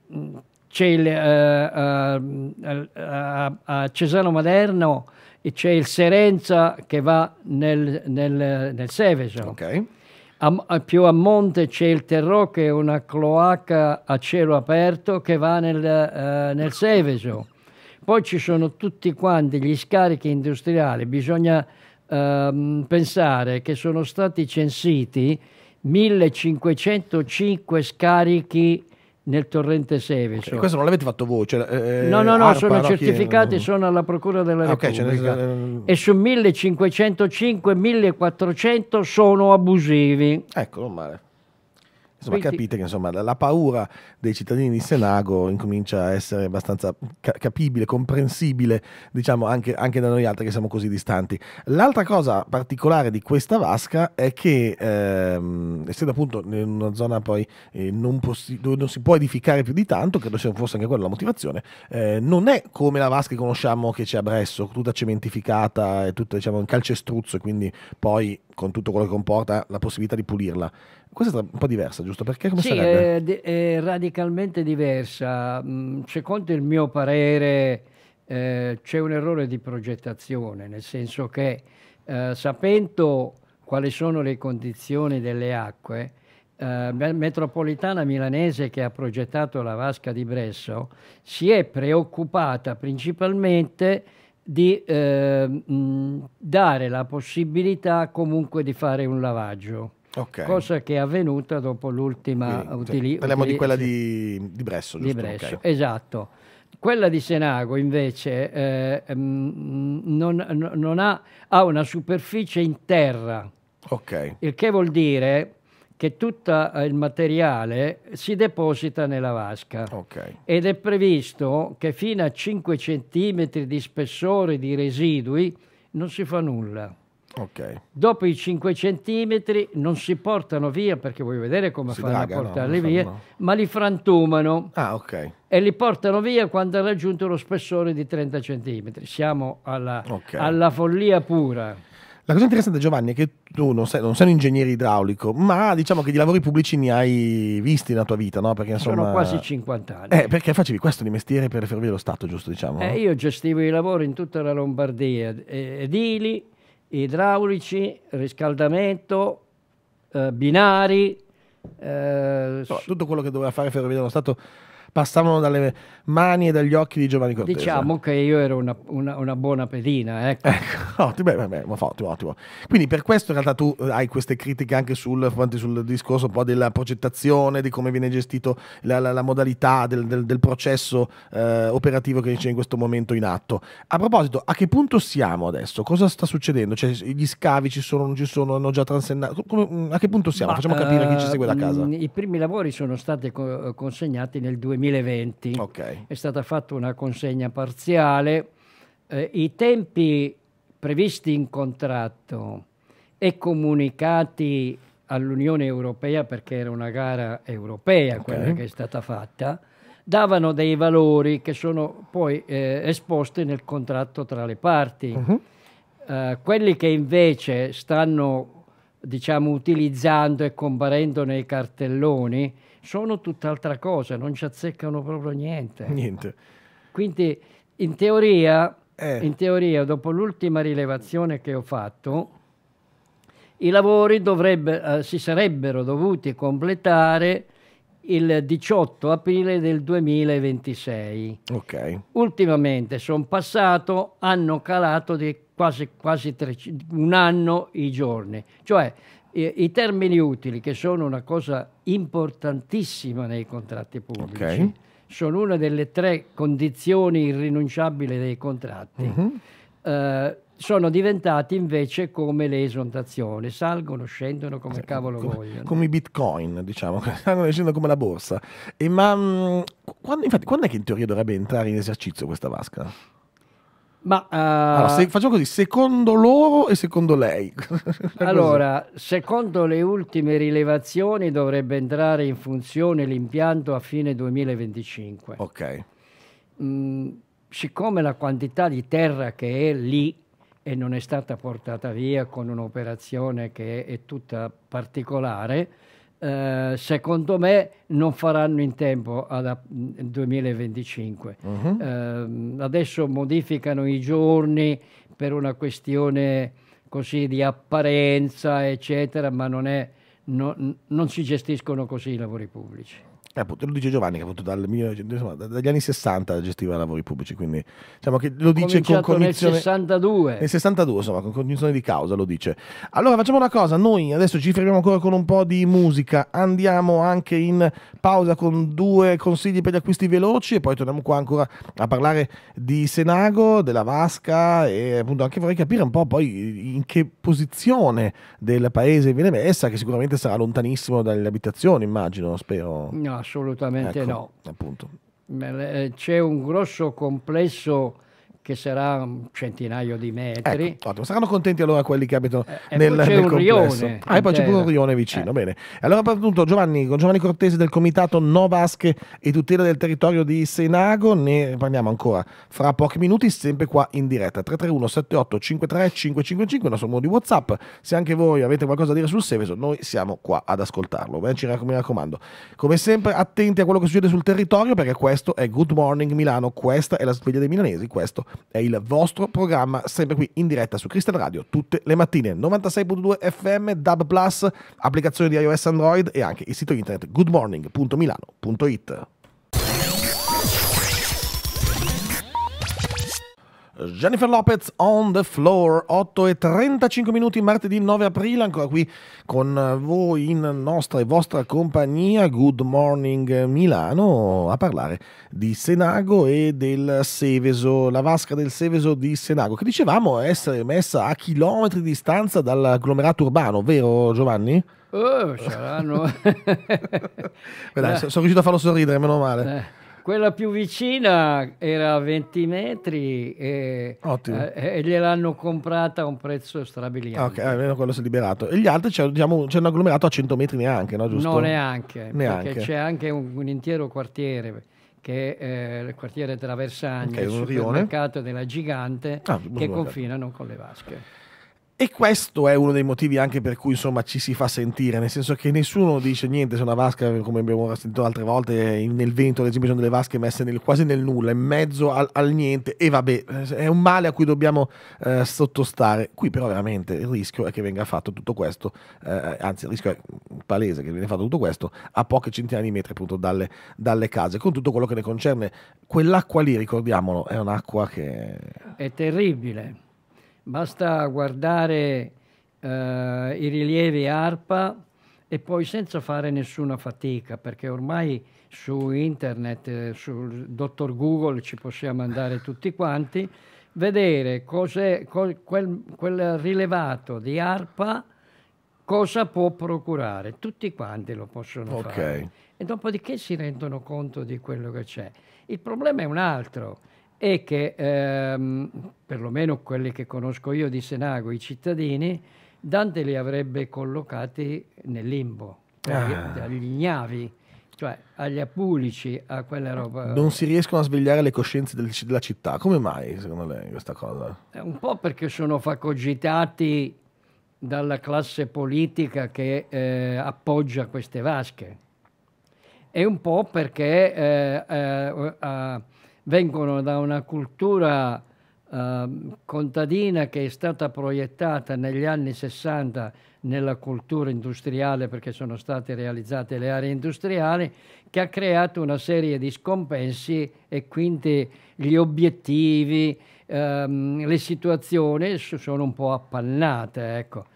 c'è il, eh, eh, a Cesano Maderno c'è il Serenza che va nel, nel, nel Seveso. Okay. A, a, più a monte c'è il Terrò che è una cloaca a cielo aperto che va nel, eh, nel Seveso. Poi ci sono tutti quanti gli scarichi industriali, bisogna ehm, pensare che sono stati censiti 1505 scarichi nel torrente Seveso. Okay, questo non l'avete fatto voi? Cioè, eh, no, no, no, Arpa, sono no, certificati, è... sono alla Procura della ah, okay, Repubblica. Cioè, e su 1505, 1400 sono abusivi. Ecco, non male. Insomma, Quindi... capite che insomma, la, la, paura dei cittadini di Senago incomincia a essere abbastanza ca- capibile, comprensibile, diciamo anche, anche, da noi altri che siamo così distanti. L'altra cosa particolare di questa vasca è che, ehm, essendo appunto in una zona poi eh, non possi- dove non si può edificare più di tanto, credo sia forse anche quella la motivazione, eh, non è come la vasca che conosciamo che c'è a Bresso, tutta cementificata e tutta diciamo in calcestruzzo, quindi poi con tutto quello che comporta la possibilità di pulirla. Questa è un po' diversa, giusto? Perché come sì, è, è, eh, eh, radicalmente diversa. Mm, secondo il mio parere eh, c'è un errore di progettazione, nel senso che eh, sapendo quali sono le condizioni delle acque, eh, metropolitana milanese che ha progettato la vasca di Bresso si è preoccupata principalmente di eh, mh, mm, dare la possibilità comunque di fare un lavaggio okay. cosa che è avvenuta dopo l'ultima cioè, utilizzo. Parliamo utili di quella di, di Bresso, giusto? Di Bresso, okay. esatto. Quella di Senago invece eh, mm, non, non ha, ha, una superficie in terra, okay. il che vuol dire che tutto eh, il materiale si deposita nella vasca okay. ed è previsto che fino a 5 cm di spessore di residui non si fa nulla. Okay. Dopo i 5 centimetri non si portano via perché vuoi vedere come si fanno draga, a portarli no, via, fanno... ma li frantumano ah, okay. e li portano via quando ha raggiunto lo spessore di 30 centimetri. Siamo alla, okay. alla follia pura. La cosa interessante Giovanni è che tu non sei, non sei, un ingegnere idraulico, ma diciamo che di lavori pubblici ne hai visti nella tua vita, no? Perché, insomma, Sono quasi 50 anni. Eh, perché facevi questo di mestiere per le ferrovie dello Stato, giusto diciamo? Eh, io gestivo i lavori in tutta la Lombardia, eh, edili, idraulici, riscaldamento, eh, binari. Eh, tutto quello che doveva fare Ferrovie dello Stato passavano dalle mani e dagli occhi di Giovanni Cortese. Diciamo che io ero una, una, una buona pedina, ecco. ecco (laughs) ottimo, eh, beh, ottimo, ottimo. Quindi per questo in realtà tu eh, hai queste critiche anche sul, sul discorso un po' della progettazione, di come viene gestito la, la, la modalità del, del, del processo eh, operativo che c'è in questo momento in atto. A proposito, a che punto siamo adesso? Cosa sta succedendo? Cioè, gli scavi ci sono, non ci sono, hanno già transennato? Mm, a che punto siamo? Ma, Facciamo capire uh, chi ci segue da eh, casa. Mm, I primi lavori sono stati consegnati nel 2000 2020. Okay. È stata fatta una consegna parziale. Eh, I tempi previsti in contratto e comunicati all'Unione Europea, perché era una gara europea okay. quella che è stata fatta, davano dei valori che sono poi eh, esposti nel contratto tra le parti. Uh -huh. uh, quelli che invece stanno diciamo, utilizzando e comparendo nei cartelloni sono tutt'altra cosa, non ci azzeccano proprio niente. Niente. Quindi in teoria, eh. in teoria dopo l'ultima rilevazione che ho fatto, i lavori dovrebbe, eh, si sarebbero dovuti completare il 18 aprile del 2026. Okay. Ultimamente sono passato, hanno calato di quasi, quasi tre, un anno i giorni. Cioè i, I, termini utili, che sono una cosa importantissima nei contratti pubblici, okay. sono una delle tre condizioni irrinunciabili dei contratti. Mm-hmm. Eh, sono diventati invece come le esondazioni, salgono, scendono come sì, eh, cavolo come, vogliono. Come i bitcoin, diciamo, (laughs) salgono scendono come la borsa. E ma mm, quando, infatti, quando è che in teoria dovrebbe entrare in esercizio questa vasca? Ma uh, allora, se, eh, facciamo così, secondo loro e secondo lei. (laughs) allora, secondo le ultime rilevazioni dovrebbe entrare in funzione l'impianto a fine 2025. Ok. Mm, siccome la quantità di terra che è lì e non è stata portata via con un'operazione che è tutta particolare, eh, secondo me non faranno in tempo al 2025. Uh-huh. Eh, adesso modificano i giorni per una questione così di apparenza, eccetera, ma non, è, no, non si gestiscono così i lavori pubblici. Eh, appunto, lo dice Giovanni che appunto dal, insomma, dagli anni 60 gestiva lavori pubblici, quindi diciamo che lo dice con cognizione... Nel 62. Nel 62, insomma, con cognizione di causa lo dice. Allora facciamo una cosa, noi adesso ci fermiamo ancora con un po' di musica, andiamo anche in pausa con due consigli per gli acquisti veloci e poi torniamo qua ancora a parlare di Senago, della Vasca e appunto anche vorrei capire un po' poi in che posizione del paese viene messa, che sicuramente sarà lontanissimo dalle abitazioni, immagino, spero. No, Assolutamente ecco, no. Appunto. Eh, c'è un grosso complesso che sarà un centinaio di metri. Ecco, Saranno contenti allora quelli che abitano eh, eh nel, nel complesso. Rione, ah, e poi c'è pure un rione vicino. Eh. Bene. Allora, appunto, Giovanni, con Giovanni Cortese del comitato No Vasche e tutela del territorio di Senago, ne parliamo ancora fra pochi minuti, sempre qua in diretta. 331 78 53 555, il nostro numero di WhatsApp. Se anche voi avete qualcosa da dire sul Seveso, noi siamo qua ad ascoltarlo. Ben ci raccomando. Come sempre, attenti a quello che succede sul territorio, perché questo è Good Morning Milano. Questa è la sveglia dei milanesi. Questo è è il vostro programma, sempre qui in diretta su Cristian Radio, tutte le mattine. 96.2 FM, DAB Plus, applicazione di iOS Android e anche il sito internet goodmorning.milano.it. Jennifer Lopez on the floor, 8 e 35 minuti, martedì 9 aprile, ancora qui con voi in nostra e vostra compagnia. Good morning eh, Milano a parlare di Senago e del Seveso, la vasca del Seveso di Senago, che dicevamo essere messa a chilometri di distanza dall'agglomerato urbano, vero Giovanni? Oh, saranno. (laughs) Dai, sono riuscito a farlo sorridere, meno male. Eh. Quella più vicina era a 20 metri e, eh, e gliel'hanno comprata a un prezzo strabiliante. Ok, almeno quello si è liberato. E gli altri c'è, diciamo, un agglomerato a 100 metri neanche, no? Giusto? No, neanche, neanche. perché c'è anche un, un intero quartiere che è eh, il quartiere Traversagni, okay, il supermercato rione. della Gigante, ah, che confinano con le vasche. E questo è uno dei motivi anche per cui insomma ci si fa sentire, nel senso che nessuno dice niente se una vasca, come abbiamo sentito altre volte, nel vento, ad esempio, sono delle vasche messe nel, quasi nel nulla, in mezzo al, al, niente, e vabbè, è un male a cui dobbiamo eh, sottostare. Qui però veramente il rischio è che venga fatto tutto questo, eh, anzi il rischio è palese che venga fatto tutto questo a poche centinaia di metri appunto dalle, dalle case, con tutto quello che ne concerne. Quell'acqua lì, ricordiamolo, è un'acqua che... È terribile Basta guardare eh, i rilievi ARPA e poi senza fare nessuna fatica, perché ormai su internet, eh, sul dottor Google ci possiamo andare tutti quanti, vedere cos'è, cos, quel, quel rilevato di ARPA cosa può procurare. Tutti quanti lo possono okay. fare. E dopodiché si rendono conto di quello che c'è. Il problema è un altro e che, ehm, perlomeno quelli che conosco io di Senago, i cittadini, Dante li avrebbe collocati nel limbo, ah. agli ignavi, cioè agli apulici, a quella roba. Non si riescono a svegliare le coscienze del, della città. Come mai, secondo lei, questa cosa? Eh, un po' perché sono facogitati dalla classe politica che eh, appoggia queste vasche e un po' perché eh, eh, vengono da una cultura eh, contadina che è stata proiettata negli anni 60 nella cultura industriale perché sono state realizzate le aree industriali che ha creato una serie di scompensi e quindi gli obiettivi, ehm, le situazioni sono un po' appannate. Ecco.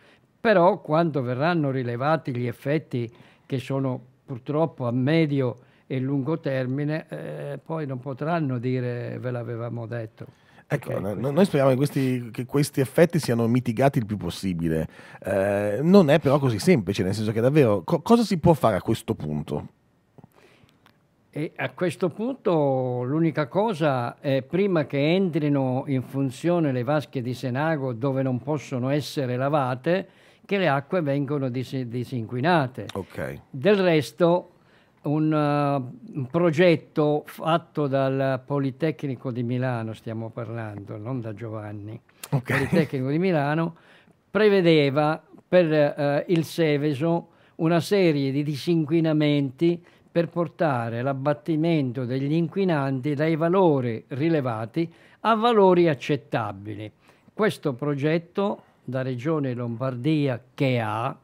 Però quando verranno rilevati gli effetti che sono purtroppo a medio il lungo termine, eh, poi non potranno dire ve l'avevamo detto. Ecco, okay, noi, noi speriamo che questi, che questi, effetti siano mitigati il più possibile. Eh, non è però così semplice, nel senso che davvero co- cosa si può fare a questo punto? E a questo punto l'unica cosa è prima che entrino in funzione le vasche di Senago dove non possono essere lavate, che le acque vengono dis- disinquinate. Okay. Del resto un, uh, un, progetto fatto dal Politecnico di Milano, stiamo parlando, non da Giovanni, okay. Politecnico di Milano, prevedeva per uh, il Seveso una serie di disinquinamenti per portare l'abbattimento degli inquinanti dai valori rilevati a valori accettabili. Questo progetto da Regione Lombardia che ha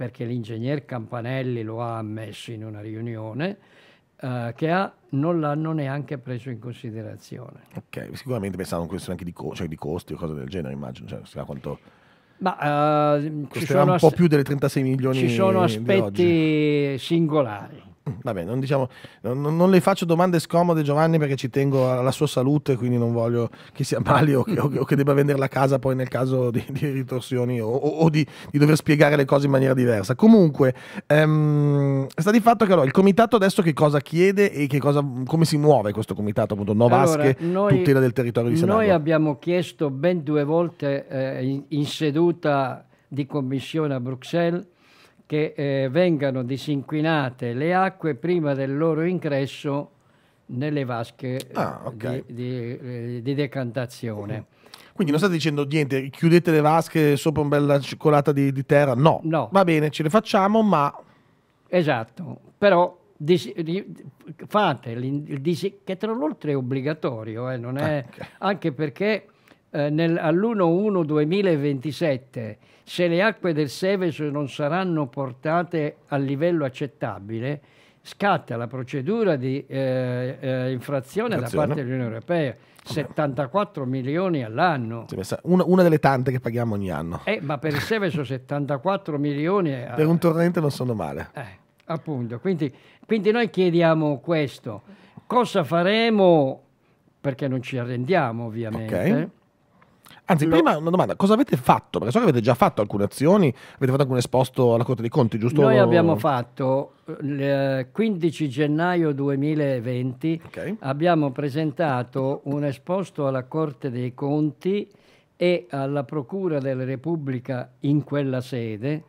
perché l'ingegner Campanelli lo ha ammesso in una riunione, eh, che ha, non l'hanno neanche preso in considerazione. Ok, sicuramente pensavano a una questione anche di, co- cioè di costi o cose del genere, immagino, cioè, quanto... Ma uh, ci sono un po' più delle 36 milioni. di euro. Ci sono aspetti singolari. (clears throat) vabbè, non, diciamo, non, non, le faccio domande scomode Giovanni perché ci tengo alla sua salute, quindi non voglio che sia male o che, o, o che debba vendere la casa poi nel caso di, di ritorsioni o, o di, di, dover spiegare le cose in maniera diversa. Comunque, ehm, sta di fatto che allora, il comitato adesso che cosa chiede e cosa, come si muove questo comitato, appunto, no allora, tutela del territorio di Sanagua? Noi abbiamo chiesto ben due volte eh, in, in seduta di commissione a Bruxelles che eh, vengano disinquinate le acque prima del loro ingresso nelle vasche ah, okay. di, di, eh, di, decantazione. Okay. Quindi non state dicendo niente, chiudete le vasche sopra una bella cioccolata di, di terra, no. no. Va bene, ce le facciamo, ma... Esatto, però dis, fate, il dis, che tra l'altro è obbligatorio, eh, non è, ah, okay. anche perché eh, nel, all'1-1-2027 se le acque del Seveso non saranno portate a livello accettabile, scatta la procedura di eh, eh, infrazione Grazie, da parte no? dell'Unione Europea. 74 milioni all'anno. Una, una, delle tante che paghiamo ogni anno. Eh, ma per il Seveso 74 milioni... A... Per un torrente non sono male. Eh, appunto, quindi, quindi noi chiediamo questo. Cosa faremo? Perché non ci arrendiamo ovviamente. Okay Anzi, no. prima una domanda, cosa avete fatto? Perché so che avete già fatto alcune azioni, avete fatto alcun esposto alla Corte dei Conti, giusto? Noi abbiamo fatto eh, il 15 gennaio 2020, okay. abbiamo presentato un esposto alla Corte dei Conti e alla Procura della Repubblica in quella sede.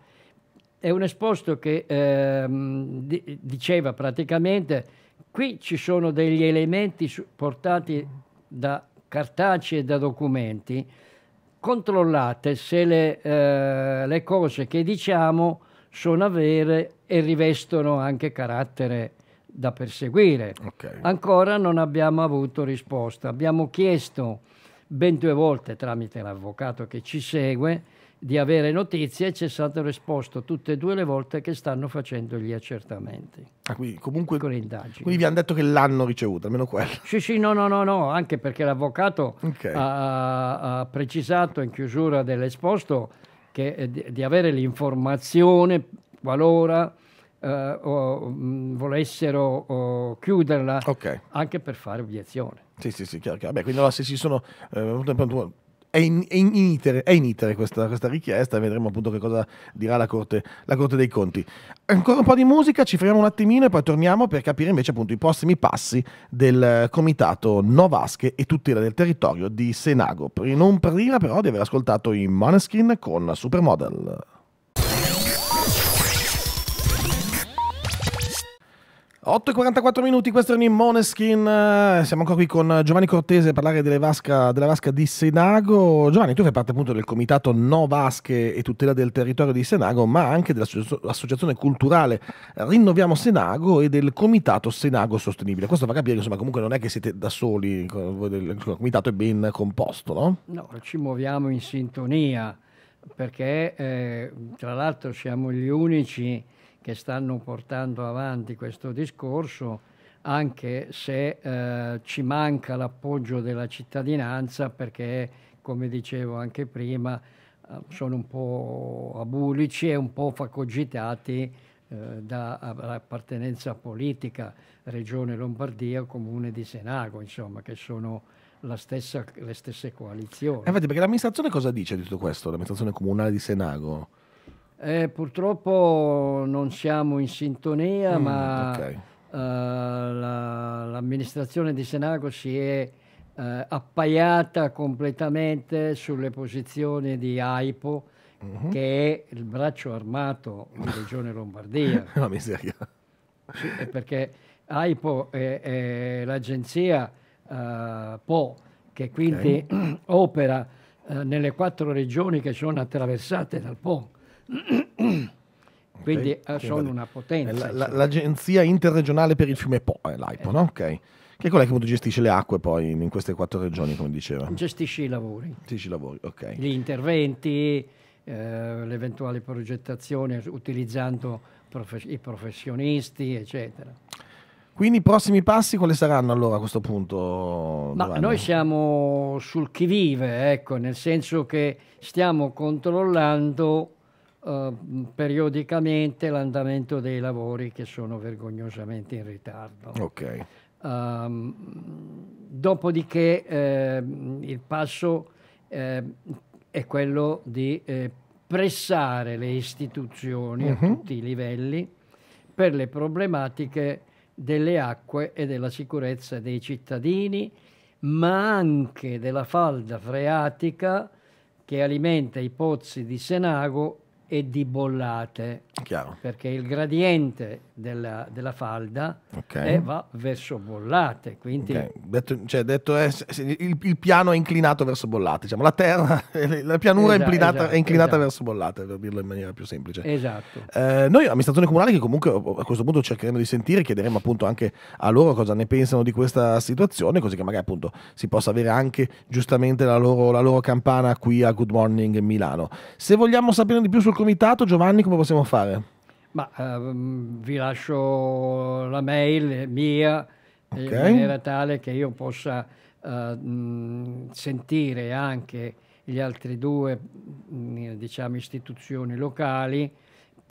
È un esposto che ehm, diceva praticamente qui ci sono degli elementi portati da cartacei e da documenti controllate se le, eh, le cose che diciamo sono vere e rivestono anche carattere da perseguire. Okay. Ancora non abbiamo avuto risposta. Abbiamo chiesto ben due volte tramite l'avvocato che ci segue di avere notizie ci è stato risposto tutte e due le volte che stanno facendo gli accertamenti. Ah, quindi comunque... Con le indagini. Quindi vi hanno detto che l'hanno ricevuta, almeno quello. Sì, sì, no, no, no, no anche perché l'avvocato okay. ha, ha, precisato in chiusura dell'esposto che, eh, di, di avere l'informazione qualora... Uh, o, mh, volessero o, chiuderla okay. anche per fare obiezione. Sì, sì, sì, chiaro, chiaro. Beh, quindi allora se si sono eh, è in, è in, itere, è in itere questa, questa, richiesta, vedremo appunto che cosa dirà la corte, la corte, dei Conti. Ancora un po' di musica, ci fermiamo un attimino e poi torniamo per capire invece appunto i prossimi passi del comitato Novasche e tutela del territorio di Senago. Non prima però di aver ascoltato i Maneskin con Supermodel. 8 e 44 minuti, questo è un Moneskin, eh, siamo ancora qui con Giovanni Cortese a parlare vasca, della vasca di Senago. Giovanni, tu fai parte appunto del comitato No Vasche e tutela del territorio di Senago, ma anche dell'associazione culturale Rinnoviamo Senago e del comitato Senago Sostenibile. Questo fa capire che insomma comunque non è che siete da soli, il comitato è ben composto, no? No, ci muoviamo in sintonia perché eh, tra l'altro siamo gli unici che stanno portando avanti questo discorso, anche se eh, ci manca l'appoggio della cittadinanza perché, come dicevo anche prima, eh, sono un po' abulici e un po' facogitati eh, dall'appartenenza politica, Regione Lombardia, Comune di Senago, insomma, che sono stessa, le stesse coalizioni. Eh, infatti, perché l'amministrazione cosa dice di tutto questo? L'amministrazione comunale di Senago? Eh, purtroppo non siamo in sintonia, mm, ma okay. uh, la, l'amministrazione di Senago si è uh, appaiata completamente sulle posizioni di AIPO, mm-hmm. che è il braccio armato della regione Lombardia. Una (laughs) miseria. Sì, perché AIPO è, è l'agenzia uh, Po, che quindi okay. (clears throat) opera nelle quattro regioni che sono attraversate dal Po quindi eh, okay. sono una potenza. Eh, la, l'Agenzia Interregionale per il Fiume Po, eh, l'AIPO, eh. no? Ok che è quella che gestisce le acque poi in queste quattro regioni, come diceva. Gestisce i lavori. Gestisce i lavori, ok. Gli interventi, eh, l'eventuale progettazione utilizzando profe- i professionisti, eccetera. Quindi i prossimi passi quali saranno allora a questo punto? Ma noi siamo sul chi vive, ecco, nel senso che stiamo controllando Ehm, periodicamente l'andamento dei lavori che sono vergognosamente in ritardo. Okay. Um, dopodiché eh, il passo eh, è quello di eh, pressare le istituzioni uh-huh. a mhm. tutti i livelli per le problematiche delle acque e della sicurezza dei cittadini, ma anche della falda freatica che alimenta i pozzi di Senago e di bollate. Chiaro. Perché il gradiente della, della falda okay. e va verso bollate. Quindi... Okay. Detto, cioè, detto è, il, il, piano è inclinato verso bollate, diciamo, la terra, (laughs) la pianura esatto, è inclinata, esatto, è inclinata esatto. verso bollate, per dirlo in maniera più semplice. Esatto. Eh, noi, amministrazione comunale, che comunque oh, a questo punto cercheremo di sentire, chiederemo appunto anche a loro cosa ne pensano di questa situazione, così che magari appunto si possa avere anche giustamente la loro, la loro campana qui a Good Morning Milano. Se vogliamo sapere di più sul comitato, Giovanni, come possiamo fare? Ma ehm, vi lascio la mail eh, mia okay. in maniera tale che io possa eh, mm, sentire anche gli altri due mm, diciamo, istituzioni locali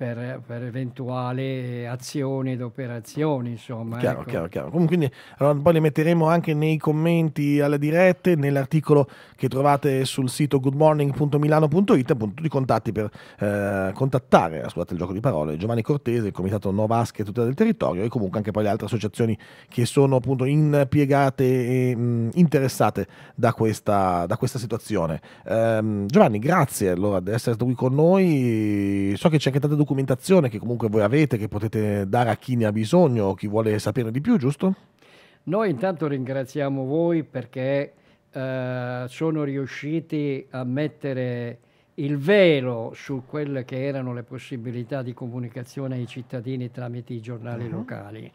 per, per eventuali azioni ed operazioni. Insomma, chiaro, ecco. chiaro, chiaro. Comunque, quindi, allora, poi le metteremo anche nei commenti alle dirette, nell'articolo che trovate sul sito goodmorning.milano.it, appunto tutti i contatti per eh, contattare, scusate il gioco di parole, Giovanni Cortese, il comitato No Basket Tutela del Territorio e comunque anche poi le altre associazioni che sono appunto impiegate e mh, interessate da questa, da questa situazione. Ehm, Giovanni, grazie allora di essere stato qui con noi. So che c'è anche tante documentazione documentazione che comunque voi avete, che potete dare a chi ne ha bisogno o chi vuole sapere di più, giusto? Noi intanto ringraziamo voi perché eh, sono riusciti a mettere il velo su quelle che erano le possibilità di comunicazione ai cittadini tramite i giornali uh-huh. locali.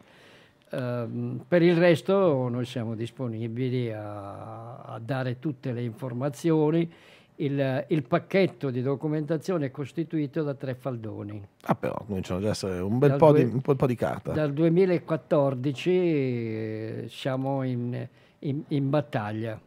Eh, per il resto noi siamo disponibili a, a dare tutte le informazioni il, il, pacchetto di documentazione è costituito da tre faldoni. Ah però, cominciano ad essere un bel, po, due, di, un bel po, di, carta. Dal 2014 eh, siamo in, in, in battaglia.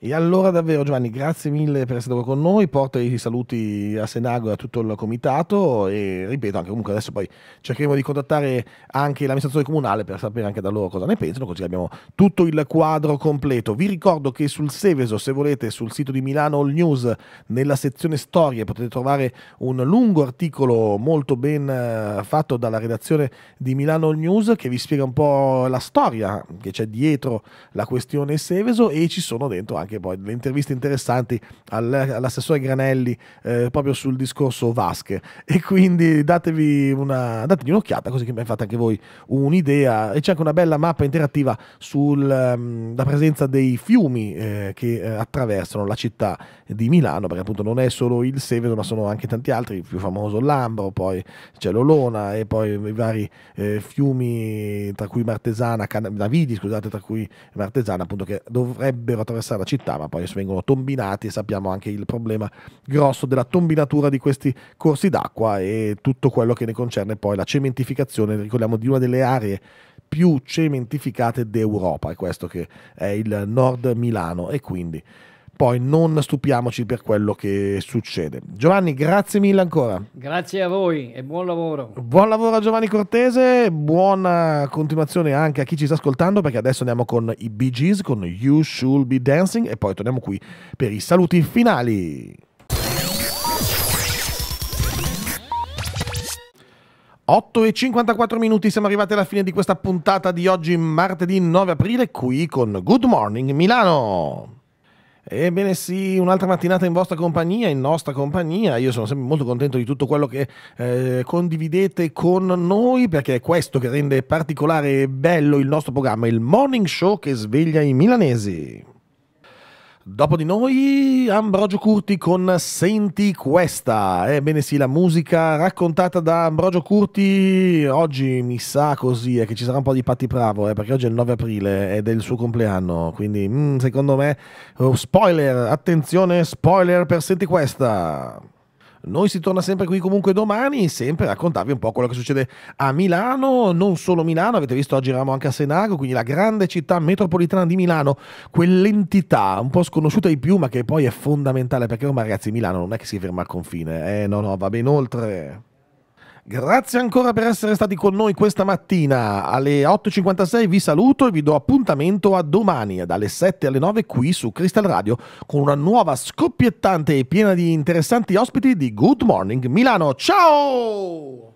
E allora davvero Giovanni, grazie mille per essere stato con noi, porta i saluti a Senago e a tutto il comitato e ripeto anche comunque adesso poi cercheremo di contattare anche l'amministrazione comunale per sapere anche da loro cosa ne pensano, così abbiamo tutto il quadro completo. Vi ricordo che sul Seveso, se volete, sul sito di Milano All News, nella sezione storie potete trovare un lungo articolo molto ben eh, fatto dalla redazione di Milano All News che vi spiega un po' la storia che c'è dietro la questione Seveso e ci sono dentro anche anche poi delle interviste interessanti all'assessore Granelli eh, proprio sul discorso Vasche e quindi datevi, una, datevi un'occhiata così che mi fate anche voi un'idea e c'è anche una bella mappa interattiva sulla ehm, um, presenza dei fiumi eh, che eh, attraversano la città di Milano perché appunto non è solo il Seveso ma sono anche tanti altri, il più famoso Lambro, poi c'è l'Olona e poi i vari eh, fiumi tra cui Martesana, Can- Navidi scusate tra cui Martesana appunto che dovrebbero attraversare la città città, ma poi vengono tombinati e sappiamo anche il problema grosso della tombinatura di questi corsi d'acqua e tutto quello che ne concerne poi la cementificazione, ricordiamo di una delle aree più cementificate d'Europa, è questo che è il nord Milano e quindi poi non stupiamoci per quello che succede. Giovanni, grazie mille ancora. Grazie a voi e buon lavoro. Buon lavoro a Giovanni Cortese, buona continuazione anche a chi ci sta ascoltando perché adesso andiamo con i Bee Gees, con You Should Be Dancing e poi torniamo qui per i saluti finali. Otto e 54 minuti, siamo arrivati alla fine di questa puntata di oggi, martedì 9 aprile, qui con Good Morning Milano. Ebbene sì, un'altra mattinata in vostra compagnia, in nostra compagnia. Io sono sempre molto contento di tutto quello che eh, condividete con noi perché è questo che rende particolare e bello il nostro programma, il morning show che sveglia i milanesi. Dopo di noi Ambrogio Curti con Senti questa. Ebbene sì, la musica raccontata da Ambrogio Curti oggi mi sa così, è che ci sarà un po' di patti bravo, eh, perché oggi è il 9 aprile ed è il suo compleanno, quindi mm, secondo me oh, spoiler, attenzione, spoiler per Senti questa. Noi si torna sempre qui comunque domani, sempre a raccontarvi un po' quello che succede a Milano, non solo Milano, avete visto oggi eravamo anche a Senago, quindi la grande città metropolitana di Milano, quell'entità un po' sconosciuta di più ma che poi è fondamentale perché ormai oh, ragazzi Milano non è che si ferma al confine, eh no no va ben oltre. Grazie ancora per essere stati con noi questa mattina. Alle 8.56 vi saluto e vi do appuntamento a domani dalle 7 alle 9 qui su Crystal Radio con una nuova scoppiettante e piena di interessanti ospiti di Good Morning Milano. Ciao!